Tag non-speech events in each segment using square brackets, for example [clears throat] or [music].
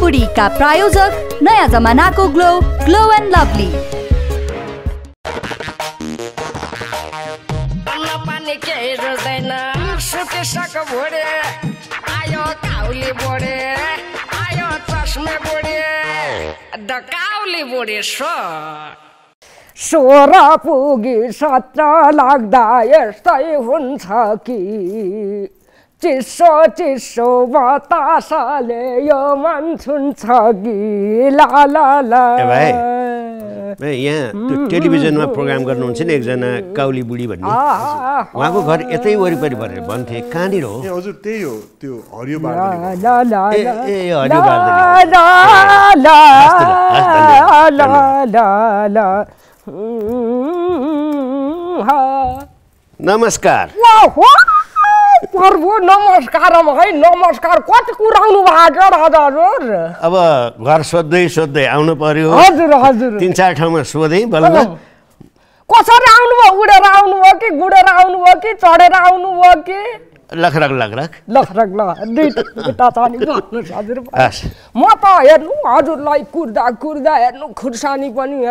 बुढीका प्रायोजक नयाँ जमानाको ग्लो ग्लो एन्ड लभली काउली पुगी सत्र लाग्दा यस्तै हुन्छ कि चिसो चिसो बतासाले यो मन कि यहाँ त्यो टेलिभिजनमा प्रोग्राम गर्नुहुन्छ नि एकजना काउली बुढी भन्ने उहाँको घर यतै वरिपरि भनेर भन्थे कहाँनिर हो हजुर त्यही हो त्यो नमस्कार प्रभु नमस्कार है नमस्कार कति कुराउनु भएको हजुर अब घर सोध्दै सोध्दै आउनु पर्यो हजुर हजुर तिन चार ठाउँमा सोधेँ बल्ल कसरी आउनुभयो उडेर आउनुभयो कि गुडेर आउनुभयो कि चढेर आउनुभयो कि लखरक लखरक लखरक ल दुईवटा छ नि हजुर म त हेर्नु हजुरलाई कुर्दा कुर्दा हेर्नु खुर्सानी पनि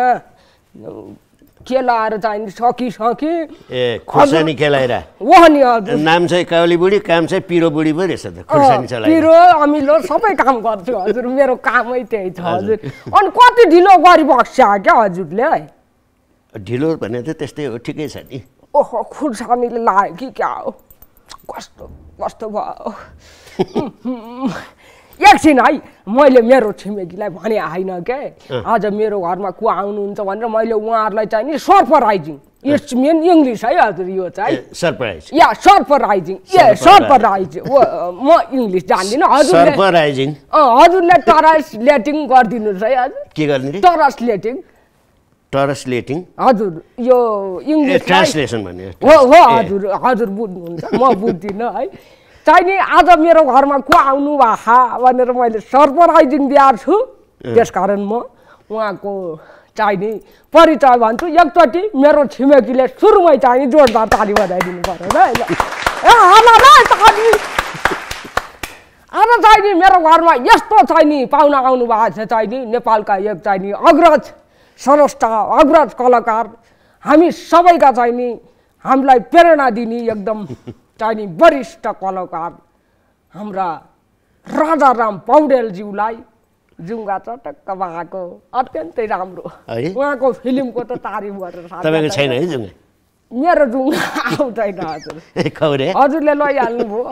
केलाएर चाहिँ सकिसके ए खुर्सानी केलाएर हो नि हजुर नाम चाहिँ काउली बुढी काम चाहिँ पिरो बुढी पो रहेछ त खुर्सानी चलाएर पिरो अमिलो सबै काम गर्छु हजुर मेरो कामै त्यही छ हजुर अनि कति ढिलो गरिबस्छ क्या हजुरले है ढिलो भने त त्यस्तै हो ठिकै छ नि ओहो खुर्सानीले लायो कि क्या हो कस्तो कस्तो भयो [laughs] एकछिन है मैले मेरो छिमेकीलाई भने होइन के आज मेरो घरमा को आउनुहुन्छ भनेर मैले उहाँहरूलाई चाहिँ नि सर्पराइजिङ इट्स मेन इङ्ग्लिस है हजुर यो चाहिँ सरप्राइज या सर्पराइजिङ ए सर्पराइज म इङ्ग्लिस जान्दिनँ हजुर हजुरले ट्रान्सलेटिङ गरिदिनुहोस् है हजुर के गरिदिनु ट्रान्सलेटिङ ट्रान्सलेटिङ हजुर यो इङ्ग्लिस ट्रान्सलेसन भन्ने हो हो हजुर हजुर बुझ्नुहुन्छ म बुझ्दिनँ है चाहिने आज मेरो घरमा को आउनु भा भनेर मैले सर्पराइजिङ दिएको छु त्यस कारण म उहाँको चाहिने परिचय भन्छु एकचोटि मेरो छिमेकीले सुरुमै चाहिने जोरदार ताली बजाइदिनु पऱ्यो ल अब चाहिने मेरो घरमा यस्तो चाहिने पाहुना आउनु भएको छ चाहिने नेपालका एक चाहिने अग्रज स्रष्टा अग्रज कलाकार हामी सबैका चाहिने हामीलाई प्रेरणा दिने एकदम चाहिँ वरिष्ठ कलाकार हाम्रा राजाराम पौडेलज्यूलाई जुङ्गा चटक्क भएको अत्यन्तै राम्रो उहाँको फिल्मको त तारिफ गरेर तपाईँको छैन है जुङ्गा मेरो जुङ्गा आउँदैन हजुर [laughs] हजुरले लैहाल्नुभयो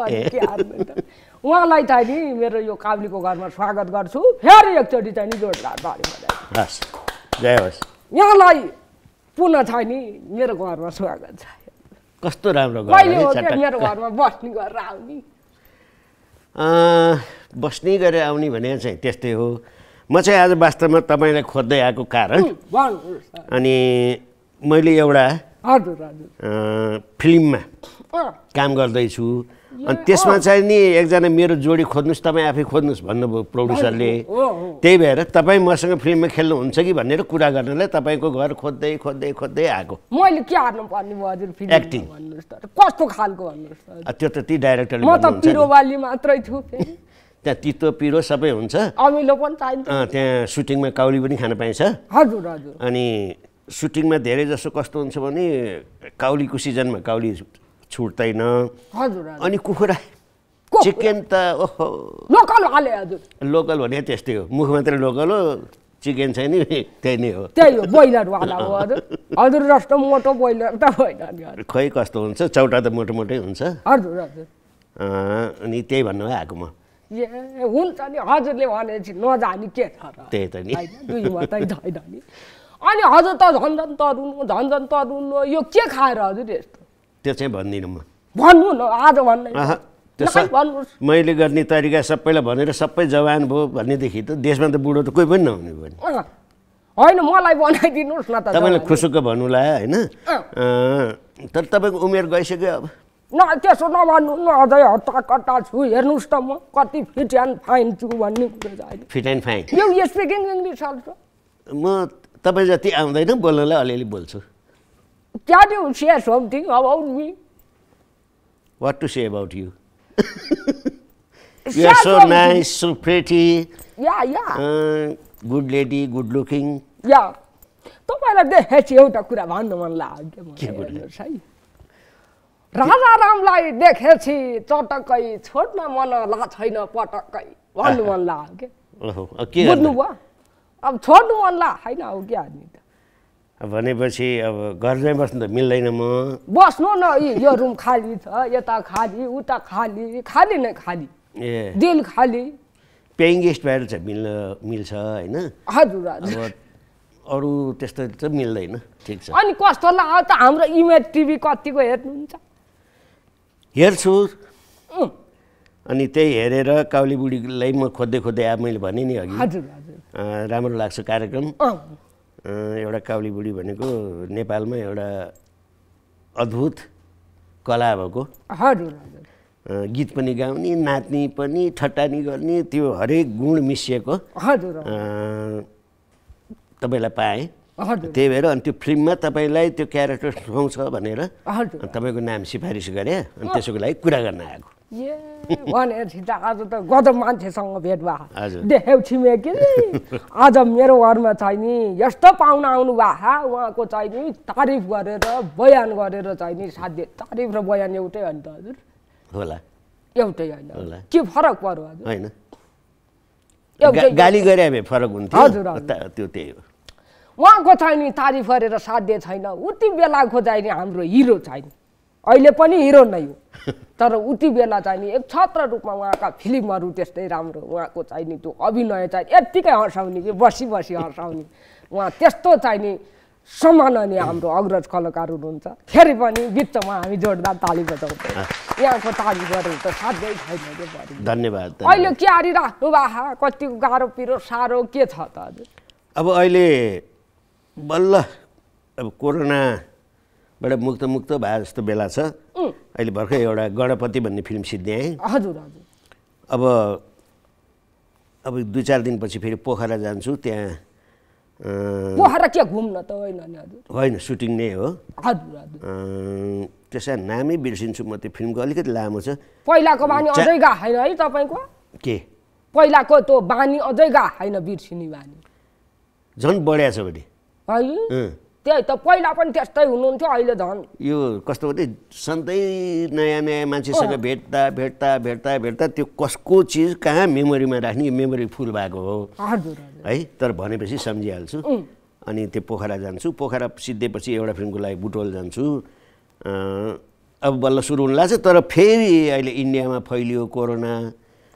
[laughs] उहाँलाई चाहिँ नि मेरो यो काबलीको घरमा स्वागत गर्छु फेरि एकचोटि चाहिँ नि जोडदार यहाँलाई पुनः छ नि मेरो घरमा स्वागत छ कस्तो राम्रो बस्ने गरेर आउने भने चाहिँ त्यस्तै हो म चाहिँ आज वास्तवमा तपाईँलाई खोज्दै आएको कारण अनि मैले एउटा फिल्ममा काम गर्दैछु अनि त्यसमा चाहिँ नि एकजना मेरो जोडी खोज्नुहोस् तपाईँ आफै खोज्नुहोस् भन्नुभयो प्रड्युसरले त्यही भएर तपाईँ मसँग फिल्ममा खेल्नुहुन्छ कि भनेर कुरा गर्नलाई तपाईँको घर खोज्दै खोज्दै खोज्दै आएको मैले के हार्नु पर्ने हजुर एक्टिङ कस्तो खालको भन्नुहोस् त्यो त ती डाइरेक्टरले म त पिरोवाली मात्रै छु [laughs] त्यहाँ तितो पिरो सबै हुन्छ अमिलो पनि चाहिन्छ त्यहाँ सुटिङमा काउली पनि खान पाइन्छ हजुर हजुर अनि सुटिङमा धेरै जसो कस्तो हुन्छ भने काउलीको सिजनमा काउली छुट्दैन अनि कुखुरा चिकन त ओहो लोकल लोकल भने त्यस्तै हो मुख मात्रै लोकल हो चिकन चाहिँ नि त्यही नै हो त्यही हो ब्रोइलर [laughs] हजुर जस्तो मोटो ब्रोइलर त होइन खै कस्तो हुन्छ चौटा त मोटो मोटै हुन्छ हजुर हजुर अनि त्यही भन्नुभयो आएको म ए हुन्छ नि हजुरले भनेपछि नजाने के छ त्यही त नि नि अनि हजुर त झन्झन तरुनु झन्झन तरुनु यो के खाएर हजुर यस्तो त्यो चाहिँ भन्दिनँ म भन्नु न आज भन्नु मैले गर्ने तरिका सबैलाई भनेर सबै जवान भयो भनेदेखि त देशमा त बुढो त कोही पनि नहुने भयो नि होइन मलाई बनाइदिनुहोस् न त तपाईँले खुसुक्क भन्नु लाग्यो होइन तर तपाईँको उमेर गइसक्यो अब न त्यसो नभन्नु न अझै हट्टा कट्टा छु हेर्नुहोस् त म कति फिट एन्ड फाइन छु भन्ने fit and fine speaking English म तपाईँ जति आउँदैन बोल्नलाई अलिअलि बोल्छु Can't you share something about me? What to say about you? you are so nice, so pretty. Yeah, yeah. Uh, good lady, good looking. Yeah. तपाईँलाई देखेपछि एउटा कुरा भन्नु मन लाग्यो हेर्नुहोस् है राजा रामलाई देखेपछि चटक्कै छोड्न मन ला छैन पटक्कै भन्नु मन लाग्यो बुझ्नु भयो अब छोड्नु मन ला छैन हो क्या आदमी भनेपछि अब घरमै बस्नु त मिल्दैन म बस्नु न यो रुम खाली छ यता खाली उता खाली खाली नै खाली ए दिल खाली पेइङ गेस्ट भएर चाहिँ मिल्न मिल्छ होइन हजुर अब अरू त्यस्तो चाहिँ मिल्दैन ठिक छ अनि कस्तो लाग्यो त हाम्रो इमेज टिभी कतिको हेर्नुहुन्छ हेर्छु अनि त्यही हेरेर काउली बुढीलाई म खोज्दै खोज्दै अब मैले भनेँ नि अघि हजुर हजुर राम्रो लाग्छ कार्यक्रम एउटा काउली बुढी भनेको नेपालमा एउटा अद्भुत कला भएको हजुर गीत पनि गाउने नाच्ने पनि ठट्टानी गर्ने त्यो हरेक गुण मिसिएको हजुर तपाईँलाई पाएँ त्यही भएर अनि त्यो फिल्ममा तपाईँलाई त्यो क्यारेक्टर सुहाउँछ भनेर तपाईँको नाम सिफारिस गरेँ अनि त्यसको लागि कुरा गर्न आएको ए भनेपछि त आज त गजब मान्छेसँग भेट भए देखेउ छिमेकी आज मेरो घरमा चाहिँ नि यस्तो पाहुना आउनु भा उहाँको चाहिँ नि तारिफ गरेर बयान गरेर चाहिँ नि साध्य तारिफ र बयान एउटै हो त हजुर होला एउटै होइन के फरक पर्यो हजुर होइन गाली गरे फरक हुन्थ्यो हजुर त्यो त्यही हो उहाँको चाहिँ नि तारिफ गरेर साध्य छैन उति बेलाको चाहिँ नि हाम्रो हिरो छैन अहिले पनि हिरो नै हो तर उति बेला चाहिँ नि एक छत्र रूपमा उहाँका फिल्महरू त्यस्तै राम्रो उहाँको चाहिँ नि त्यो अभिनय चाहिँ यत्तिकै हर्साउने कि बसी बसी हर्साउने उहाँ त्यस्तो चाहिँ नि सम्माननीय हाम्रो अग्रज कलाकार हुनुहुन्छ फेरि पनि बिचमा हामी जोडदार ताली बजाउँछ यहाँको ताली गर्नु त साध्यै छैन धन्यवाद अहिले क्यारी राख्नु भा कतिको गाह्रो पिरो साह्रो के छ त अब अहिले बल्ल अब कोरोना बाट मुक्त मुक्त भए जस्तो बेला छ अहिले भर्खर एउटा गणपति भन्ने फिल्म सिद्ध्याएँ हजुर हजुर अब अब दुई चार दिनपछि फेरि पोखरा जान्छु त्यहाँ पोखरा के घुम्न त होइन होइन सुटिङ नै हो त्यसै नामै बिर्सिन्छु म त्यो फिल्मको अलिकति लामो छ पहिलाको बानी अझै गा होइन है तपाईँको के पहिलाको त्यो बानी अझै गा होइन बिर्सिने बानी झन् बढिया छ भने त्यही त पहिला पनि त्यस्तै हुनुहुन्थ्यो अहिले झन् यो कस्तो भने सधैँ नयाँ नयाँ मान्छेसँग भेट्दा भेट्दा भेट्दा भेट्दा त्यो कसको चिज कहाँ मेमोरीमा राख्ने मेमोरी फुल भएको हो हजुर है तर भनेपछि सम्झिहाल्छु अनि त्यो पोखरा जान्छु पोखरा सिद्धेपछि एउटा फिल्मको लागि बुटोल जान्छु अब बल्ल सुरु हुन लाग्छ तर फेरि अहिले इन्डियामा फैलियो कोरोना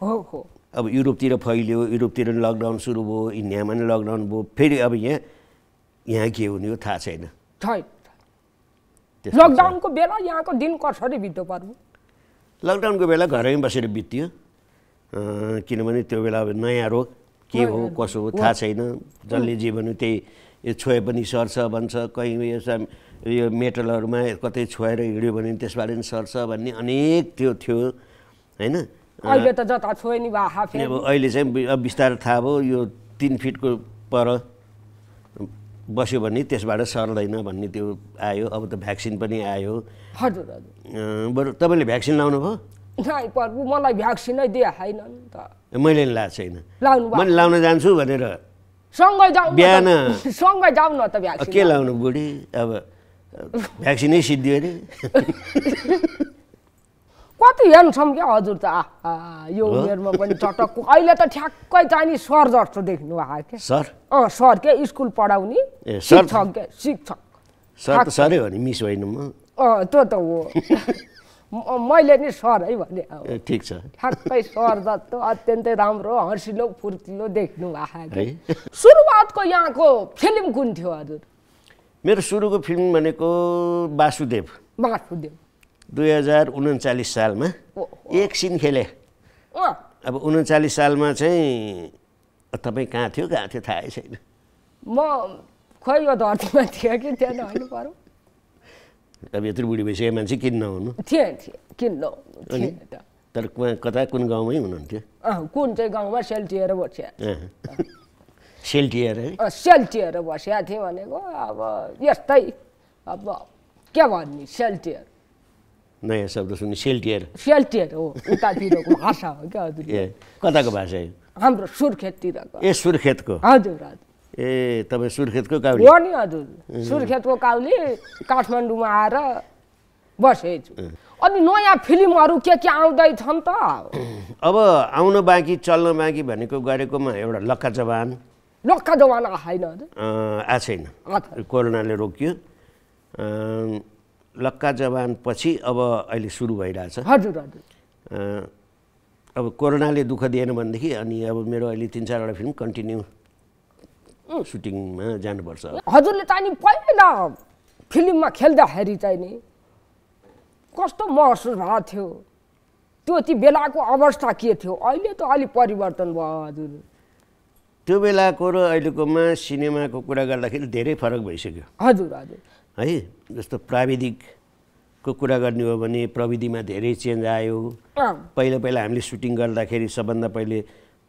हो हो अब युरोपतिर फैलियो युरोपतिर लकडाउन सुरु भयो इन्डियामा नै लकडाउन भयो फेरि अब यहाँ यहाँ के हुने हो थाहा छैन लकडाउनको बेला यहाँको दिन कसरी बित्यो पर्नु लकडाउनको बेला घरमै बसेर बित्यो किनभने त्यो बेला अब नयाँ रोग के हो कसो हो थाहा छैन जसले जे भन्यो त्यही छोए पनि सर्छ भन्छ कहीँ यो यो मेटलहरूमा कतै छोएर हिँड्यो भने त्यसबाट पनि सर्छ भन्ने अनेक त्यो थियो होइन अहिले त जता नि अब अहिले चाहिँ बिस्तारै थाहा भयो यो तिन फिटको पर बस्यो भने त्यसबाट सर्दैन भन्ने त्यो आयो अब त भ्याक्सिन पनि आयो हजुर बरु तपाईँले भ्याक्सिन लाउनुभयो प्रभु मलाई भ्याक्सिनै दिए होइन नि त मैले लाएको छैन लाउनु मैले लाउन जान्छु भनेर सँगै जाउँ बिहान [laughs] सँगै जाउँ न त भ्याक्सिन के लाउनु बुढी अब भ्याक्सिनै सिद्धियो अरे [laughs] कति हेर्छौँ क्या हजुर त आ यो उमेरमा पनि चटक्क अहिले त ठ्याक्कै चाहिने सर जस्तो देख्नु भएको क्या सर अँ सर के स्कुल पढाउने शिक्षक क्या शिक्षक सर सरै हो नि मिस होइन म अँ त्यो त हो [laughs] मैले नि सर है भने ठिक छ ठ्याक्कै सर जस्तो अत्यन्तै राम्रो हँसिलो फुर्तिलो देख्नु भएको सुरुवातको यहाँको फिल्म कुन थियो हजुर मेरो सुरुको फिल्म भनेको वासुदेव वासुदेव दुई हजार उन्चालिस सालमा एकछिन खेले अब उन्चालिस सालमा चाहिँ तपाईँ कहाँ थियो कहाँ थियो थाहै छैन म खोइ यो धरतीमा थियो कि त्यहाँ नहुनु पऱ्यो अब यत्रो बुढी भइसक्यो मान्छे किन नहुनु थिएँ थिएँ किन नहुनु तर कता कुन गाउँमै हुनुहुन्थ्यो कुन चाहिँ गाउँमा सेल्टिएर बसिया सेल्टिएर है सेल्टिएर बसिया थिएँ भनेको अब यस्तै अब के भन्ने सेल्टिएर नयाँ शब्द सुन्ने सेल्टियर सेल्टियर हो उतातिरको भाषा हो क्या हजुर ए कताको भाषा यो हाम्रो सुर्खेततिर ए सुर्खेतको हजुर हजुर ए तपाईँ सुर्खेतको काउली हो नि हजुर सुर्खेतको काउली काठमाडौँमा आएर बसेछु अनि नयाँ फिल्महरू के के आउँदैछन् त अब आउन बाँकी चल्न बाँकी भनेको गरेकोमा एउटा लक्का जवान लक्का जवान छैन आ छैन कोरोनाले रोकियो लक्का जवान पछि अब अहिले सुरु भइरहेछ हजुर हजुर अब कोरोनाले दुःख दिएन भनेदेखि अनि अब मेरो अहिले तिन चारवटा फिल्म कन्टिन्यू सुटिङमा जानुपर्छ हजुरले त अनि पहिला फिल्ममा खेल्दाखेरि चाहिँ नि कस्तो महसुस भएको थियो त्यो ती बेलाको अवस्था के थियो अहिले त अलिक परिवर्तन भयो हजुर त्यो बेलाको र अहिलेकोमा सिनेमाको कुरा गर्दाखेरि धेरै फरक भइसक्यो हजुर हजुर है जस्तो प्राविधिकको कुरा गर्ने हो भने प्रविधिमा धेरै चेन्ज आयो पहिला पहिला हामीले सुटिङ गर्दाखेरि सबभन्दा पहिले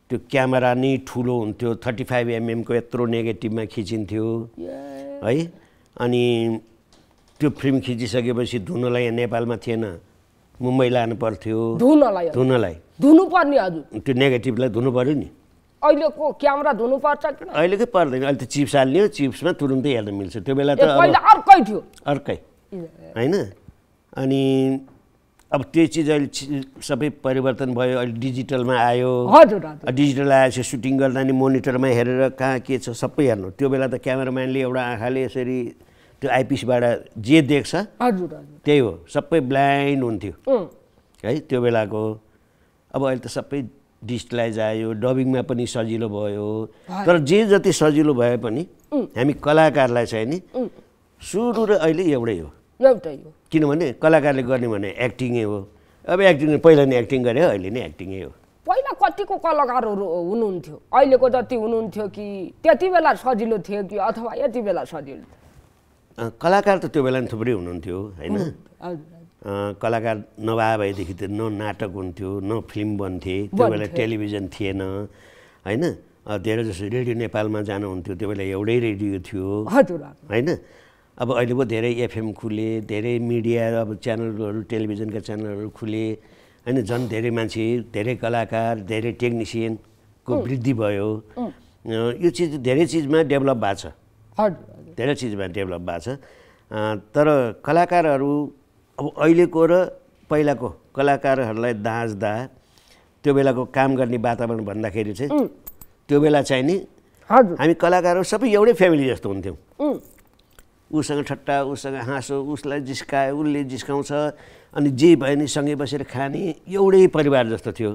त्यो क्यामेरा नै ठुलो हुन्थ्यो थर्टी फाइभ एमएमको यत्रो नेगेटिभमा खिचिन्थ्यो है अनि त्यो फिल्म खिचिसकेपछि धुनलाई यहाँ नेपालमा थिएन मुम्बई लानु पर्थ्यो धुनलाई धुनलाई धुनु पर्ने हजुर त्यो नेगेटिभलाई धुनु पऱ्यो नि अहिलेको क्यामेरा धुनुपर्छ अहिलेकै पर्दैन अहिले त चिप्स हाल्ने हो चिप्समा तुरुन्तै हेर्न मिल्छ त्यो बेला त अर्कै थियो अर्कै होइन अनि अब त्यो चिज अहिले सबै परिवर्तन भयो अहिले डिजिटलमा आयो हजुर डिजिटल आएपछि सुटिङ गर्दा नि मोनिटरमा हेरेर कहाँ के छ सबै हेर्नु त्यो बेला त क्यामराम्यानले एउटा आँखाले यसरी त्यो आइपिसबाट जे देख्छ हजुर त्यही हो सबै ब्लाइन्ड हुन्थ्यो है त्यो बेलाको अब अहिले त सबै डिजिटलाइज आयो डबिङमा पनि सजिलो भयो तर जे जति सजिलो भए पनि हामी कलाकारलाई चाहिँ नि सुरु र अहिले एउटै हो एउटै हो किनभने कलाकारले गर्ने भने एक्टिङै हो अब एक्टिङ पहिला नै एक्टिङ गरे अहिले नै एक्टिङै हो पहिला कतिको कलाकारहरू हुनुहुन्थ्यो अहिलेको जति हुनुहुन्थ्यो कि त्यति बेला सजिलो थियो कि अथवा यति बेला सजिलो कलाकार त त्यो बेला थुप्रै हुनुहुन्थ्यो होइन कलाकार नभए भएदेखि त न नाटक हुन्थ्यो न फिल्म बन्थे त्यो बेला टेलिभिजन थिएन होइन धेरै जसो रेडियो नेपालमा जानुहुन्थ्यो त्यो बेला एउटै रेडियो थियो होइन अब अहिले पो धेरै एफएम खुले धेरै मिडिया अब च्यानलहरू टेलिभिजनका च्यानलहरू खुले होइन झन् धेरै मान्छे धेरै कलाकार धेरै टेक्निसियनको वृद्धि भयो यो चिज धेरै चिजमा डेभलप भएको छ धेरै चिजमा डेभलप भएको छ तर कलाकारहरू अब अहिलेको र पहिलाको कलाकारहरूलाई दाँच्दा त्यो बेलाको काम गर्ने वातावरण भन्दाखेरि चाहिँ त्यो बेला चाहिँ नि हामी कलाकारहरू सबै एउटै फ्यामिली जस्तो हुन्थ्यौँ उसँग ठट्टा उसँग हाँसो उसलाई जिस्कायो उसले जिस्काउँछ अनि जे भयो नि सँगै बसेर खाने एउटै परिवार जस्तो थियो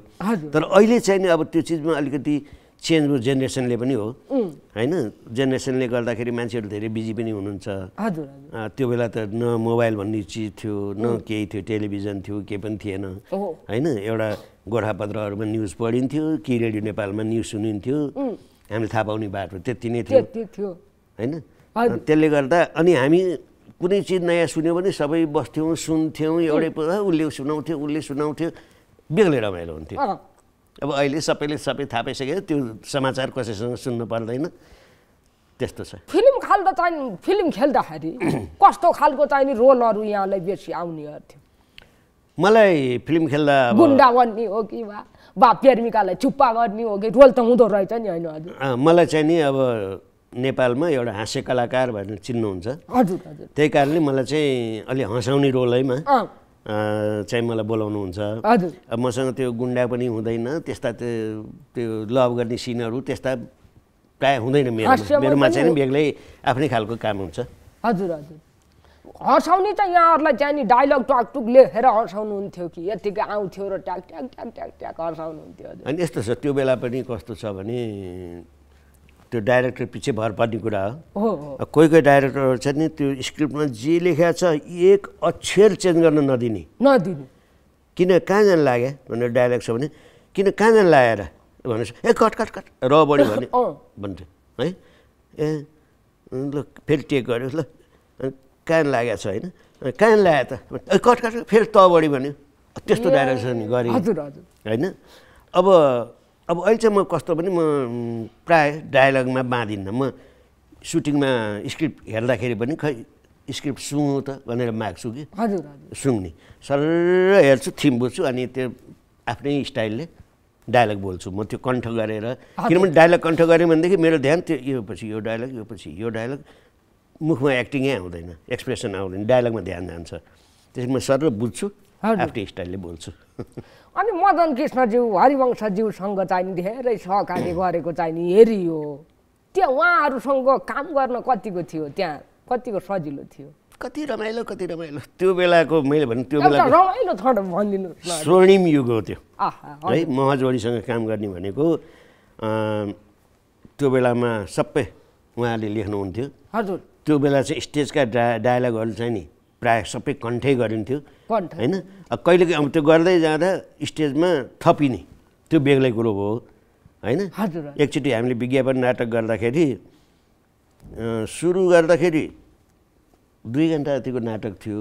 तर अहिले चाहिँ नि अब त्यो चिजमा अलिकति चेन्ज जेनेरेसनले पनि हो होइन जेनेरेसनले गर्दाखेरि मान्छेहरू धेरै बिजी पनि हुनुहुन्छ त्यो बेला त न मोबाइल भन्ने चिज थियो न केही थियो टेलिभिजन थियो केही पनि थिएन होइन एउटा गोर्खापत्रहरूमा न्युज पढिन्थ्यो कि रेडियो नेपालमा न्युज सुनिन्थ्यो हामीले थाहा पाउने बाटो त्यति नै थियो होइन त्यसले गर्दा अनि हामी कुनै चिज नयाँ सुन्यो भने सबै बस्थ्यौँ सुन्थ्यौँ एउटै उसले सुनाउँथ्यो उसले सुनाउँथ्यो बेग्लै रमाइलो हुन्थ्यो अब अहिले सबैले सबै थाहा पाइसकेको त्यो समाचार कसैसँग सुन्नु पर्दैन त्यस्तो छ फिल्म खाल्दा चाहिँ फिल्म खेल्दाखेरि [clears throat] कस्तो खालको चाहिँ रोलहरू यहाँलाई बेसी आउने गर्थ्यो मलाई फिल्म खेल्दा गुन्डा गर्ने हो कि वा बा प्रेमिकालाई चुप्पा गर्ने हो कि रोल त हुँदो रहेछ नि होइन हजुर मलाई चाहिँ नि अब नेपालमा एउटा हाँस्य कलाकार भनेर चिन्नुहुन्छ हजुर हजुर त्यही कारणले मलाई चाहिँ अलि हँसाउने रोलैमा चाहिँ मलाई बोलाउनुहुन्छ अब मसँग त्यो गुन्डा पनि हुँदैन त्यस्ता त्यो त्यो लभ गर्ने सिनहरू त्यस्ता प्रायः हुँदैन मेरो मेरोमा चाहिँ बेग्लै आफ्नै खालको काम हुन्छ हजुर हजुर हर्साउने त यहाँहरूलाई चाहिँ डाइलग टुक लेखेर हुन्थ्यो कि यतिकै आउँथ्यो र ट्याक ट्याक ट्याक ट्याक ट्याक हर्साउनुहुन्थ्यो अनि यस्तो छ त्यो बेला पनि कस्तो छ भने त्यो डाइरेक्टर पछि भर पर्ने कुरा हो कोही कोही डाइरेक्टरहरू छ नि त्यो स्क्रिप्टमा जे लेखेको छ एक अक्षर चेन्ज गर्न नदिने नदिने किन कहाँ जान लाग्यो भनेर डाइरेक्ट छ भने किन कहाँ जान लागेर भनेपछि ए कट कट कट र बढी भने भन्थ्यो है ए ल फेरि टेक गर्यो ल कहाँ लागेको छ होइन कहाँ लगायो त ए कट कट फेरि त बढी भन्यो त्यस्तो डाइरेक्सन गरे होइन अब अब अहिले चाहिँ म कस्तो पनि म प्राय डायलगमा बाँधिनँ म सुटिङमा स्क्रिप्ट हेर्दाखेरि पनि खै स्क्रिप्ट सुँगौ त भनेर माग्छु कि हजुर सुँग्ने सर हेर्छु थिम बुझ्छु अनि त्यो आफ्नै स्टाइलले डायलग बोल्छु म त्यो कण्ठ गरेर किनभने डायलग कण्ठ गरेँ भनेदेखि मेरो ध्यान त्यो यो पछि यो डायलग यो पछि यो डायलग मुखमा एक्टिङै आउँदैन एक्सप्रेसन आउँदैन डायलगमा ध्यान जान्छ म सर बुझ्छु आफ्नै स्टाइलले बोल्छु [laughs] अनि मदन कृष्णज्यू हरिवंशज्यूसँग चाहिँ धेरै सहकार्य [clears throat] गरेको चाहिँ हेरियो त्यहाँ उहाँहरूसँग काम गर्न कतिको थियो त्यहाँ कतिको सजिलो थियो कति रमाइलो कति रमाइलो त्यो बेलाको मैले भने त्यो बेला रमाइलो थोर भनिदिनु स्वर्णिम युग हो त्यो है महजोडीसँग काम गर्ने भनेको त्यो बेलामा सबै उहाँले लेख्नुहुन्थ्यो हजुर त्यो बेला चाहिँ स्टेजका डा डायलगहरू चाहिँ नि प्रायः सबै कन्ठै गरिन्थ्यो होइन कहिले अब त्यो गर्दै जाँदा स्टेजमा थपिने त्यो बेग्लै कुरो हो होइन एकचोटि हामीले विज्ञापन नाटक गर्दाखेरि सुरु गर्दाखेरि दुई घन्टा जतिको नाटक थियो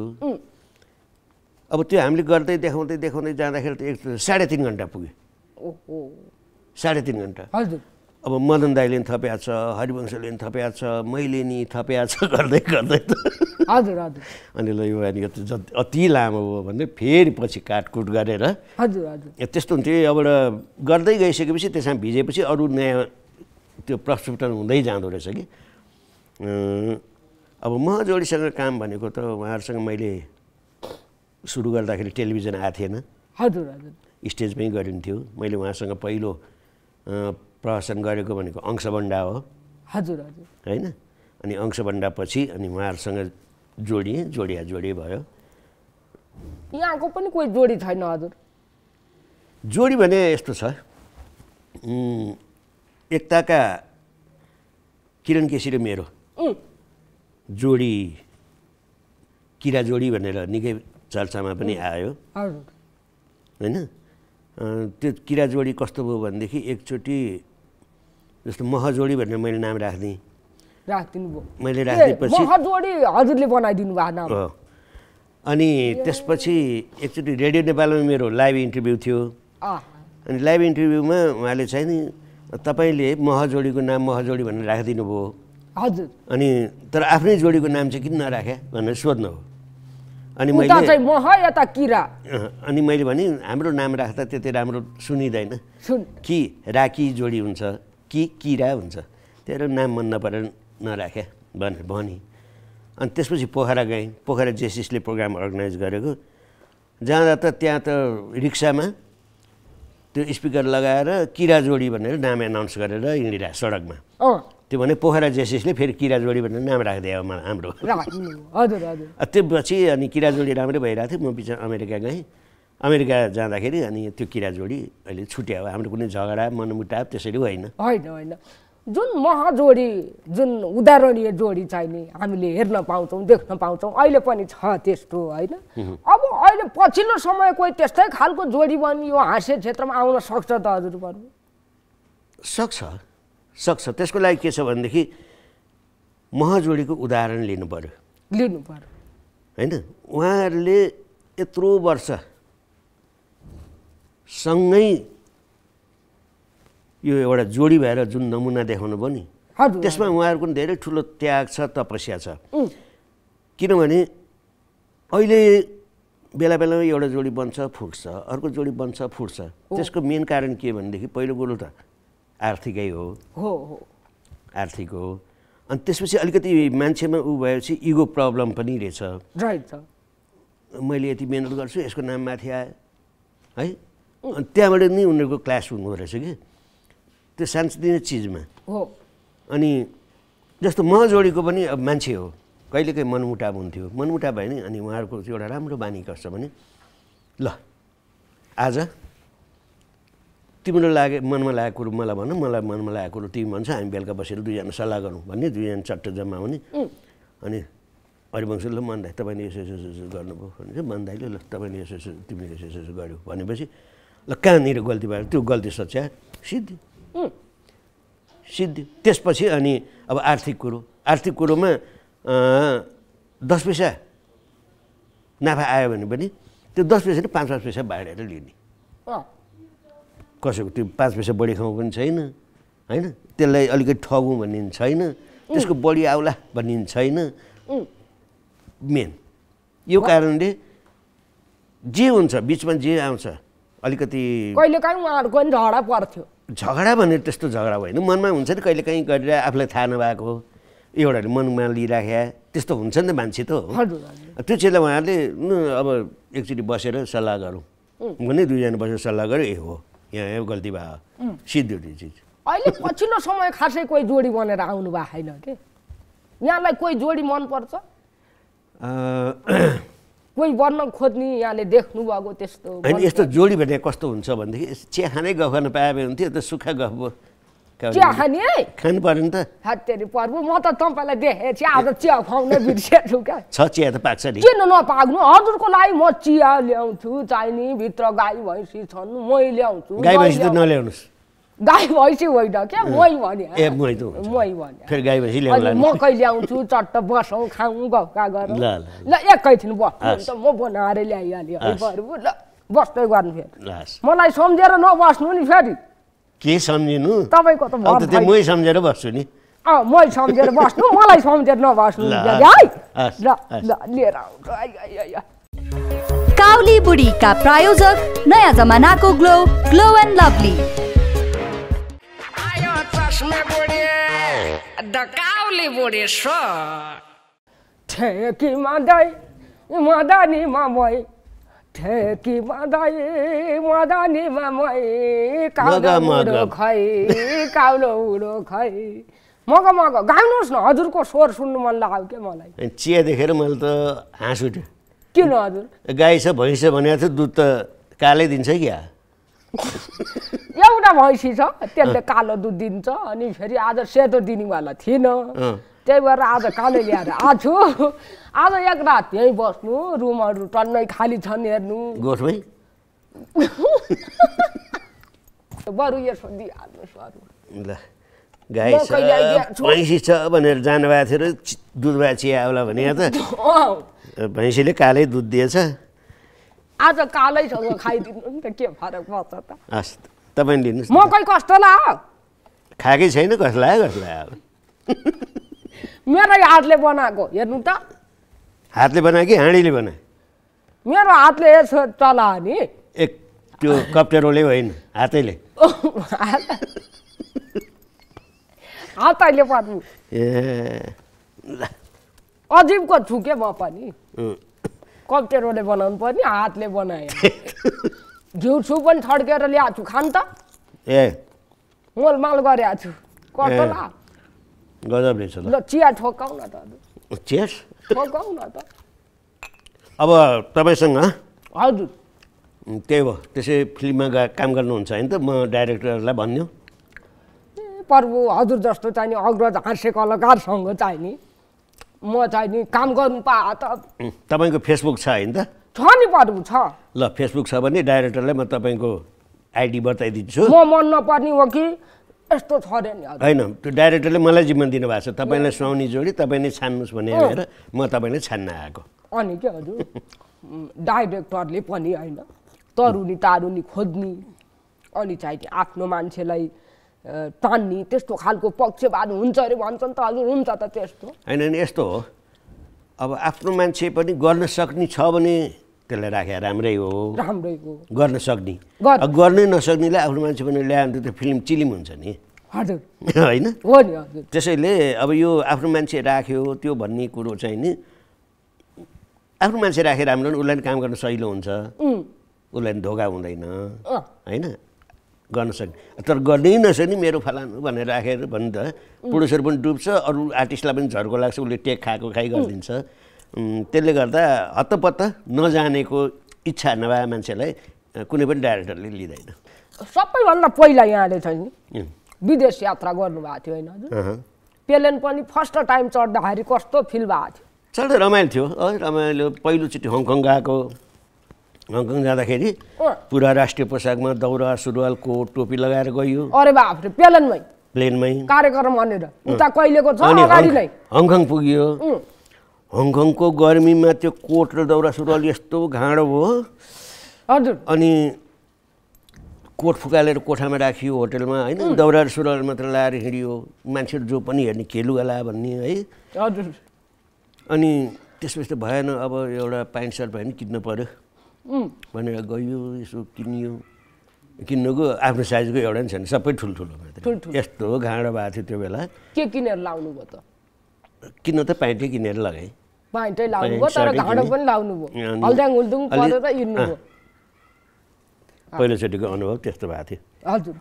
अब त्यो हामीले गर्दै देखाउँदै देखाउँदै जाँदाखेरि त एक साढे तिन घन्टा पुग्यो साढे तिन घन्टा हजुर अब मदन दाईले पनि थप्या छ हरिवंशले पनि थप्या छ मैले नि थप्या छ गर्दै गर्दै त हजुर हजुर अनि ल यो अनि जति अति लामो भयो भने फेरि पछि काटकुट गरेर हजुर हजुर त्यस्तो हुन्थ्यो एउटा गर्दै गइसकेपछि त्यसमा भिजेपछि अरू नयाँ त्यो प्रस्फुटन हुँदै जाँदो रहेछ कि अब म जोडीसँग काम भनेको त उहाँहरूसँग मैले सुरु गर्दाखेरि टेलिभिजन आएको थिएन हजुर हजुर स्टेजमै गरिन्थ्यो मैले उहाँसँग पहिलो प्रवासन गरेको भनेको अंशभन्डा हो हजुर हजुर होइन अनि अंशभन्डा पछि अनि उहाँहरूसँग जोडिएँ जोडिया जोडी भयो यहाँको पनि कोही जोडी छैन हजुर जोडी भने यस्तो छ एकताका किरण केसी र मेरो जोडी किरा जोडी भनेर निकै चर्चामा पनि आयो होइन त्यो किरा जोडी कस्तो भयो भनेदेखि एकचोटि जस्तो महजोडी भनेर मैले नाम राखिदिएँ मैले राखिदिएपछि महजोडी हजुरले बनाइदिनु भएको अनि त्यसपछि एकचोटि रेडियो नेपालमा मेरो लाइभ इन्टरभ्यू थियो अनि लाइभ इन्टरभ्यूमा उहाँले चाहिँ नि तपाईँले महजोडीको नाम महजोडी भनेर राखिदिनु भयो हजुर अनि तर आफ्नै जोडीको नाम चाहिँ किन नराखे भनेर सोध्नु हो अनि मैले मह यता किरा अनि मैले भने हाम्रो नाम राख्दा त्यति राम्रो सुनिँदैन सुन कि राखी जोडी हुन्छ कि किरा हुन्छ तेरो नाम मन नपरेर नराखे भनेर भने अनि त्यसपछि पोखरा गएँ पोखरा जेसिसले प्रोग्राम अर्गनाइज गरेको जाँदा त त्यहाँ त रिक्सामा त्यो स्पिकर लगाएर किरा जोडी भनेर नाम एनाउन्स गरेर हिँडिरह सडकमा त्यो भने पोखरा जेसिसले फेरि किरा जोडी भनेर नाम राखिदियो हाम्रो त्यो पछि अनि जोडी राम्रै भइरहेको थियो म पछि अमेरिका गएँ अमेरिका जाँदाखेरि अनि त्यो किरा जोडी अहिले छुट्यायो हाम्रो कुनै झगडा मनमुटाव त्यसरी होइन होइन होइन जुन महाजोडी जुन उदाहरणीय जोडी चाहिने हामीले हेर्न पाउँछौँ देख्न पाउँछौँ अहिले पनि छ त्यस्तो होइन अब अहिले पछिल्लो समय कोही त्यस्तै खालको जोडी पनि यो हाँस्य क्षेत्रमा आउन सक्छ त हजुर भन्नु सक्छ सक्छ त्यसको लागि के छ भनेदेखि महाजोडीको उदाहरण लिनु पऱ्यो लिनु पर्यो होइन उहाँहरूले यत्रो वर्ष सँगै यो एउटा जोडी भएर जुन नमुना देखाउनु भयो नि त्यसमा उहाँहरूको धेरै ठुलो त्याग छ तपस्या छ किनभने अहिले बेला बेलामा एउटा जोडी बन्छ फुट्छ अर्को जोडी बन्छ फुट्छ त्यसको मेन कारण के भनेदेखि पहिलो कुरो त आर्थिकै हो हो आर्थिक हो अनि त्यसपछि अलिकति मान्छेमा ऊ भएपछि इगो प्रब्लम पनि रहेछ मैले यति मिहिनेत गर्छु यसको नाम माथि आयो है अनि त्यहाँबाट नै उनीहरूको क्लास हुँदो रहेछ कि त्यो सानसानो चिजमा हो अनि जस्तो म जोडीको पनि अब मान्छे हो कहिलेकाहीँ मनमुटाव हुन्थ्यो मनमुटाव भयो नि अनि उहाँहरूको एउटा राम्रो बानी गर्छ भने ल आज तिम्रो लागे मनमा लागेको कुरो मलाई भन मलाई मनमा लागेको कुरो तिमी भन्छ हामी बेलुका बसेर दुईजना सल्लाह गरौँ भन्ने दुईजना चट्ट जम्मा हुने अनि हरिवंश ल मन दाई तपाईँले यसो यसो यसो गर्नुभयो भने चाहिँ मन दाइले ल तपाईँले यसो यसो तिमीले यसो यसो यसो भनेपछि ल कहाँनिर गल्ती भयो त्यो गल्ती सच्या सिद्धि सिद्धि त्यसपछि अनि अब आर्थिक कुरो आर्थिक कुरोमा दस पैसा नाफा आयो भने पनि त्यो दस पैसाले पाँच पाँच पैसा बाँडेर लिने कसैको त्यो पाँच पैसा बढी खाउँ पनि छैन होइन त्यसलाई अलिकति ठगौँ भन्ने छैन त्यसको बढी आउला भन्ने छैन मेन यो कारणले जे हुन्छ बिचमा जे आउँछ अलिकति कहिलेकाहीँ उहाँहरूको पनि झगडा पर्थ्यो झगडा भनेर त्यस्तो झगडा होइन मनमा हुन्छ नि कहिलेकाहीँ गरेर आफूलाई थाहा नभएको एउटाले मनमा लिइराख्या त्यस्तो हुन्छ नि त मान्छे त हो त्यो चाहिँ उहाँहरूले अब एकचोटि बसेर सल्लाह गरौँ भने दुईजना बसेर सल्लाह गऱ्यो ए हो यहाँ यो गल्ती भयो सिद्धि त्यो चिज अहिले पछिल्लो समय खासै कोही जोडी बनेर आउनु भएको छैन कि यहाँलाई कोही जोडी मनपर्छ कोही वर्ण खोज्ने यहाँले देख्नुभएको त्यस्तो होइन यस्तो जोडी भेटे कस्तो हुन्छ भनेदेखि चिया खानै गफ गर्न पाए हुन्थ्यो त सुक्खा गफ भयो चिया खाने है खानु पर्यो नि त हत्तेरी पर्व म त तपाईँलाई देखेँ चिया आज चिया खुवाउनै बिर्सेछु क्या छ चिया त पाक्छ नि किन नपाक्नु हजुरको लागि म चिया ल्याउँछु चाहिने भित्र गाई भैँसी छन् मै ल्याउँछु गाई भैँसी त नल्याउनुहोस् गाई भैँसी होइन क्या मै भने ए मै त मै भने फेरि गाई भैँसी मकै ल्याउँछु चट्ट बसौँ खाउँ गफका गरौँ ल एकैछिन बस्नु त म बनाएर ल्याइहाल्यो ल बस्दै गर्नु फेरि मलाई सम्झेर नबस्नु नि फेरि के सम्झिनु तपाईँको त मै सम्झेर बस्छु नि अँ मै सम्झेर बस्नु मलाई सम्झेर नबस्नु है ल ल लिएर आउँछु काउली बुढीका प्रायोजक नयाँ जमानाको ग्लो ग्लो एन्ड लभली डकाउले बोरे स ठेकी मादाई मादानी मामई ठेकी मादाई मादानी मामई काउलो उडो खै काउलो उडो खै मग मग गाउनुहोस् न हजुरको स्वर सुन्नु मन लाग्यो के मलाई चिया देखेर मैले त हाँस उठ्यो किन हजुर गाई छ भैँस भनेको थियो दुध त कालै दिन्छ क्या [laughs] एउटा भैँसी छ त्यसले कालो दुध दिन्छ अनि फेरि आज सेतो दिनेवाला थिएन त्यही भएर आज कालो ल्याएर आछु आज एक रात यहीँ बस्नु रुमहरू टन्नै खाली छन् हेर्नु [laughs] बरु यसो दिइहाल्नुहोस् ल गाई भैँसी छ भनेर जानुभएको थियो र दुध बाँचिया होला भने त भैँसीले कालै दुध दिएछ आज कालैसँग खाइदिनु नि त के फरक पर्छ त हस् तपाईँ लिनुहोस् मकै कस्तो ला खाएकै छैन कसलाई कसलाई अब मेरै हातले बनाएको हेर्नु त हातले बनायो कि हाँडीले बनायो मेरो हातले यसो चला नि एक त्यो कप्टेरोले होइन हातैले [laughs] हातैले पर्नु ए अजिबको छु के म पनि कप्टेरोले बनाउनु पर्ने हातले घिउ छु पनि छड्केर ल्याएको छु खान त ए मोलमाल गरेको छु ल चिया ठोकाउ न त चेस ठोकाउ न त अब तपाईँसँग हजुर त्यही भयो त्यसै फिल्ममा गए काम गर्नुहुन्छ होइन त म डाइरेक्टरलाई भन्यो प्रभु हजुर जस्तो चाहिने अग्रज हाँसे कलाकारसँग चाहिने म चाहिँ नि काम गर्नु पा त तपाईँको फेसबुक छ होइन त छ नि बरु छ ल फेसबुक छ भने डाइरेक्टरलाई म तपाईँको आइडी बताइदिन्छु म मन नपर्ने हो कि यस्तो छ रे नि होइन त्यो डाइरेक्टरले मलाई जिम्मा दिनुभएको छ तपाईँलाई सुहाउने जोडी तपाईँ नै छान्नुहोस् भने हेरेर म तपाईँले छान्न आएको अनि के हजुर डाइरेक्टरले पनि होइन तरुनी तारुनी खोज्ने अनि चाहिँ आफ्नो मान्छेलाई तान्ने त्यस्तो खालको पक्षवाद हुन्छ अरे भन्छन् त हजुर हुन्छ त त्यस्तो होइन यस्तो हो अब आफ्नो मान्छे पनि गर्न सक्ने छ भने त्यसलाई राखे राम्रै हो राम्रै हो गर्न सक्ने गर्नै नसक्नेलाई आफ्नो मान्छे पनि ल्यायो भने त फिल्म चिलिम हुन्छ नि हजुर [laughs] होइन हो नि हजुर त्यसैले अब यो आफ्नो मान्छे राख्यो त्यो भन्ने कुरो चाहिँ नि आफ्नो मान्छे राखेर राम्रो उसलाई काम गर्न सजिलो हुन्छ उसलाई धोका हुँदैन होइन गर्न सक्ने तर गर्नै नसक्ने मेरो फलानु भनेर राखेर भने त प्रड्युसर पनि डुब्छ अरू आर्टिस्टलाई पनि झर्को लाग्छ उसले टेक खाएको खाइ गरिदिन्छ त्यसले गर्दा हतपत्त नजानेको इच्छा नभए मान्छेलाई कुनै पनि डाइरेक्टरले लिँदैन सबैभन्दा पहिला यहाँले चाहिँ विदेश यात्रा गर्नुभएको थियो होइन पेलेन पनि फर्स्ट टाइम चढ्दाखेरि कस्तो फिल भएको थियो चढ्दा रमाइलो थियो है रमाइलो पहिलोचोटि हङकङ गएको हङकङ जाँदाखेरि पुरा राष्ट्रिय पोसाकमा दौरा सुरुवाल कोट टोपी लगाएर गयो अरे बाप प्लेनमै प्लेनमै कार्यक्रम भनेर उता कहिलेको छ हङकङ पुग्यो हङकङको गर्मीमा त्यो कोट र दौरा सुरुवाल यस्तो घाँडो भयो हजुर अनि कोट फुकालेर कोठामा राखियो होटेलमा होइन दौरा र सुरुवाल मात्र लाएर हिँडियो मान्छेहरू जो पनि हेर्ने खेलुगाला होला भन्ने है हजुर अनि त्यसपछि त भएन अब एउटा प्यान्ट सर्ट भयो भने किन्नु पऱ्यो भनेर गयो यसो किनियो किन्नुको आफ्नो साइजको एउटा नि छैन सबै ठुल्ठुलो मात्रै यस्तो घाँडो भएको थियो त्यो बेला के किनेर लाउनु भयो त किन्न त प्यान्टै किनेर लगाएँ प्यान्टै लाउनु भयो तर घाँडो पनि लाउनु भयो हल्दाङ हुल्दुङ परेर हिँड्नु भयो पहिलोचोटिको अनुभव त्यस्तो भएको थियो हजुर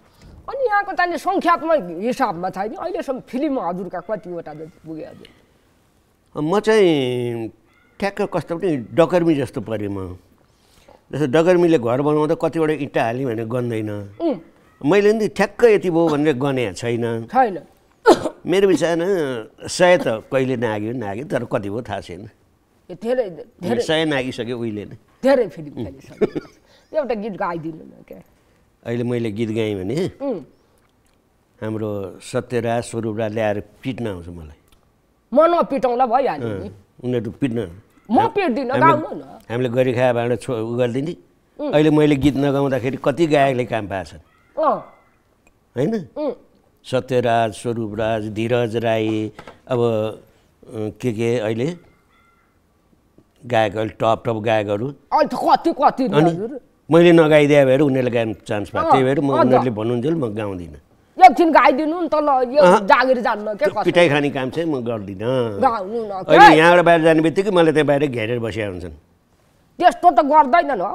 अनि यहाँको त सङ्ख्यात्मक हिसाबमा छैन अहिलेसम्म फिल्म हजुरका कतिवटा पुगे हजुर म चाहिँ ठ्याक्क कस्तो पनि डकर्मी जस्तो परेँ म जस्तो डगर्मीले घर बनाउँदा कतिवटा इँटा हाल्यो भने गन्दैन मैले नि ठ्याक्क यति भयो भनेर गने छैन छैन मेरो विचारमा सय त कहिले नाग्यो नाग्यो तर कति भयो थाहा छैन धेरै धेरै सय नागिसक्यो उहिले नै धेरै फेरि एउटा गीत गाइदिनु अहिले मैले गीत गाएँ भने हाम्रो सत्यराज स्वरूपराज ल्याएर पिट्न आउँछ मलाई म नपिटाउँला भइहाल्यो उनीहरू पिट्न म न हामीले गरिखाए भाँडा छो उ गरिदिने अहिले मैले गीत नगाउँदाखेरि कति गायकले काम पाएछन् होइन सत्यराज स्वरूपराज धीरज राई अब के के अहिले गायक अहिले टप टप गायकहरू कति कति मैले नगाइदिए भएर उनीहरूले गाउनु चान्स पाएँ त्यही भएर म उनीहरूले भन्नुहुन्थ्यो म गाउँदिनँ एकछिन गाइदिनु नि त ल यो जागिर जान्न के पिटाइ खाने काम चाहिँ म गर्दिनँ अहिले यहाँबाट बाहिर जाने बित्तिकै मैले त्यहाँ बाहिर घेरेर बसिया हुन्छन् त्यस्तो त गर्दैन हो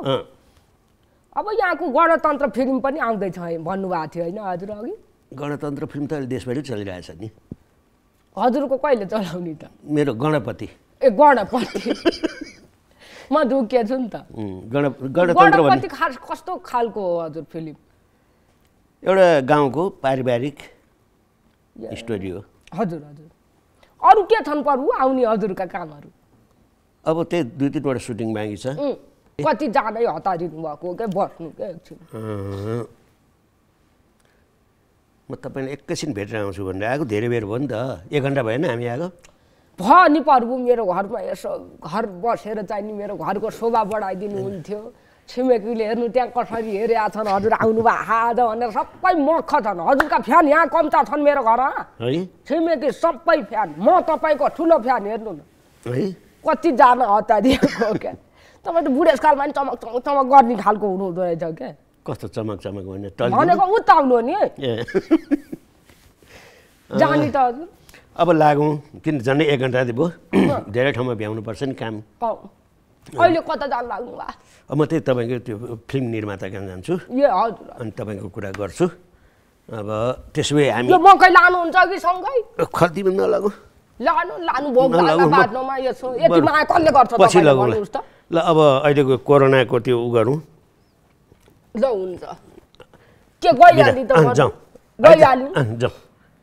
अब यहाँको गणतन्त्र फिल्म पनि आउँदैछ भन्नुभएको थियो होइन हजुर अघि गणतन्त्र फिल्म त अहिले देशभरि चलिरहेछ नि हजुरको कहिले चलाउने त मेरो गणपति ए गणपति [laughs] म छु नि त गणतन्त्र खास कस्तो खालको हो हजुर फिल्म एउटा गाउँको पारिवारिक स्टोरी हो हजुर हजुर अरू के छन् पर्व आउने हजुरका कामहरू अब त्यही दुई तिनवटा सुटिङ बाँकी छ कति जाँदै हतारिनु भएको क्या बस्नु क्या एकछिन म तपाईँलाई एकैछिन भेटेर आउँछु भनेर आएको धेरै बेर भयो नि त एक घन्टा भएन हामी आएको भयो नि पर्व मेरो घरमा यसो घर बसेर चाहिँ नि मेरो घरको शोभा बढाइदिनु हुन्थ्यो छिमेकीले हेर्नु त्यहाँ कसरी हेरेका छन् हजुर आउनु भयो आज भनेर सबै मख छन् हजुरका फ्यान यहाँ कम्ता छन् मेरो घरमा छिमेकी सबै फ्यान म तपाईँको ठुलो फ्यान हेर्नु न कतिजना हतारिएको क्या तपाईँ त बुढेसकालमा नि चमक चमक चमक गर्ने खालको हुनुहुँदो रहेछ क्या कस्तो चमक चमक भनेको उता आउनु नि जाने त हजुर अब लागौँ किन झन्डै एक घन्टा भयो धेरै ठाउँमा भ्याउनुपर्छ नि काम अहिले कता जान लाग्नु भएको म त्यही तपाईँको त्यो फिल्म निर्माता कहाँ जान्छु ए हजुर अनि तपाईँको कुरा गर्छु अब त्यसो भए हामी मकै लानुहुन्छ कि सँगै खल्ती पनि नलागु लानु लानु बाट्नुमा गर्छ पछि लगाउनुहोस् ल अब अहिलेको कोरोनाको त्यो उ गरौँ ल हुन्छ के त जाउँ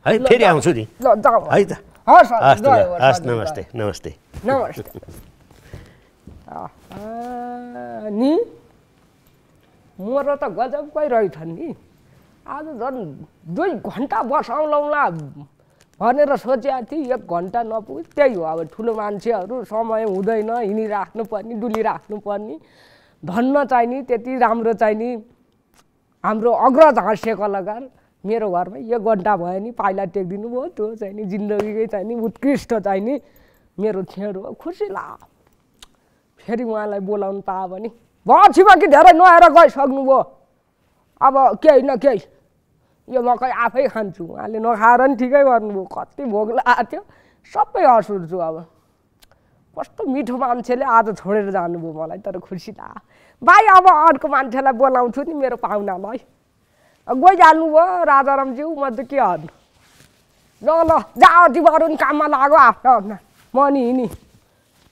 है फेरि आउँछु नि ल है त हस् हस् नमस्ते नमस्ते नमस्ते नि मर त गजबकै रहेछन् नि आज झन् दुई घन्टा बसाउलाउँला भनेर सोचेको थिएँ एक घन्टा नपुग त्यही हो अब ठुलो मान्छेहरू समय हुँदैन हिँडिराख्नु पर्ने डुलिराख्नु पर्ने धन्न चाहिने त्यति राम्रो चाहिने हाम्रो अग्रज हाँस्य कलाकार मेरो घरमा एक घन्टा भयो नि पाइला टेकिदिनु भयो त्यो चाहिने जिन्दगीकै चाहिने उत्कृष्ट चाहिने नि मेरो छेँडो खुसी ला फेरि उहाँलाई बोलाउनु पायो भने भयो कि धेरै गइसक्नु गइसक्नुभयो अब केही न केही यो मकै आफै खान्छु उहाँले नखाएर नि ठिकै गर्नुभयो कति भोग लगाएको थियो सबै हँसुर्छु अब कस्तो मिठो मान्छेले आज छोडेर जानुभयो मलाई तर खुसी ला भाइ अब अर्को मान्छेलाई बोलाउँछु नि मेरो पाहुनालाई गइहाल्नु भयो राजारामज्यू म त के हर्नु ल ल जा तिमीहरू काममा लाग्यो आफ्नो म नि हिँडी